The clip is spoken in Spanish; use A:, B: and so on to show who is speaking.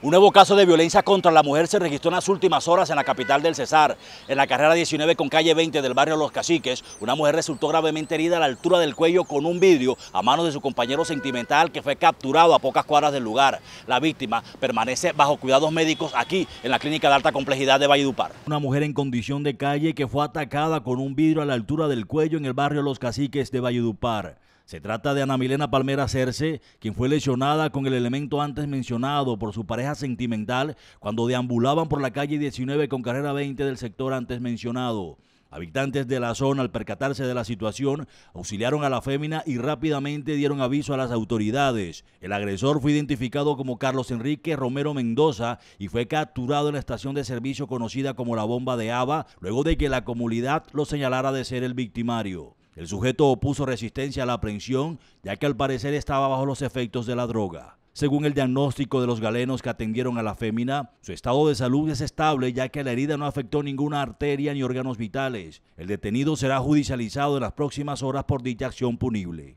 A: Un nuevo caso de violencia contra la mujer se registró en las últimas horas en la capital del Cesar. En la carrera 19 con calle 20 del barrio Los Caciques, una mujer resultó gravemente herida a la altura del cuello con un vidrio a manos de su compañero sentimental que fue capturado a pocas cuadras del lugar. La víctima permanece bajo cuidados médicos aquí en la clínica de alta complejidad de Valledupar. Una mujer en condición de calle que fue atacada con un vidrio a la altura del cuello en el barrio Los Caciques de Valledupar. Se trata de Ana Milena Palmera Cerce, quien fue lesionada con el elemento antes mencionado por su pareja sentimental cuando deambulaban por la calle 19 con carrera 20 del sector antes mencionado. Habitantes de la zona, al percatarse de la situación, auxiliaron a la fémina y rápidamente dieron aviso a las autoridades. El agresor fue identificado como Carlos Enrique Romero Mendoza y fue capturado en la estación de servicio conocida como la bomba de Ava, luego de que la comunidad lo señalara de ser el victimario. El sujeto opuso resistencia a la aprehensión, ya que al parecer estaba bajo los efectos de la droga. Según el diagnóstico de los galenos que atendieron a la fémina, su estado de salud es estable ya que la herida no afectó ninguna arteria ni órganos vitales. El detenido será judicializado en las próximas horas por dicha acción punible.